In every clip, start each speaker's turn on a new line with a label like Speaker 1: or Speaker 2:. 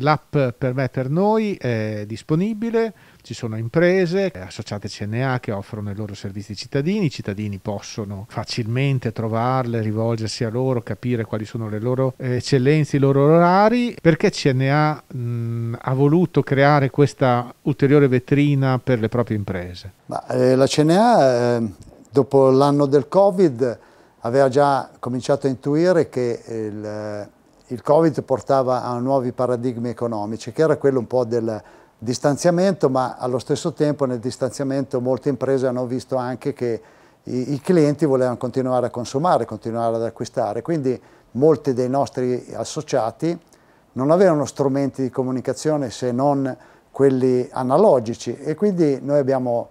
Speaker 1: L'app per me per noi è disponibile, ci sono imprese associate CNA che offrono i loro servizi ai cittadini, i cittadini possono facilmente trovarle, rivolgersi a loro, capire quali sono le loro eccellenze, i loro orari, perché CNA mh, ha voluto creare questa ulteriore vetrina per le proprie imprese?
Speaker 2: Ma, eh, la CNA eh, dopo l'anno del Covid aveva già cominciato a intuire che il il Covid portava a nuovi paradigmi economici, che era quello un po' del distanziamento, ma allo stesso tempo nel distanziamento molte imprese hanno visto anche che i, i clienti volevano continuare a consumare, continuare ad acquistare, quindi molti dei nostri associati non avevano strumenti di comunicazione se non quelli analogici e quindi noi abbiamo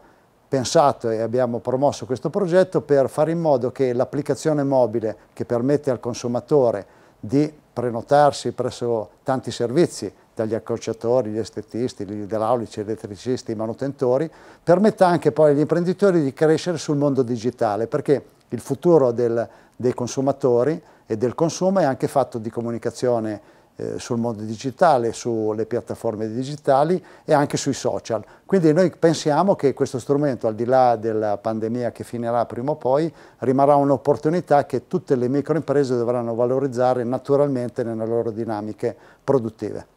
Speaker 2: pensato e abbiamo promosso questo progetto per fare in modo che l'applicazione mobile che permette al consumatore di prenotarsi presso tanti servizi, dagli accorciatori, gli estetisti, gli idraulici, elettricisti, i manutentori, permetta anche poi agli imprenditori di crescere sul mondo digitale, perché il futuro del, dei consumatori e del consumo è anche fatto di comunicazione eh, sul mondo digitale, sulle piattaforme digitali e anche sui social. Quindi noi pensiamo che questo strumento, al di là della pandemia che finirà prima o poi, rimarrà un'opportunità che tutte le microimprese dovranno valorizzare naturalmente nelle loro dinamiche produttive.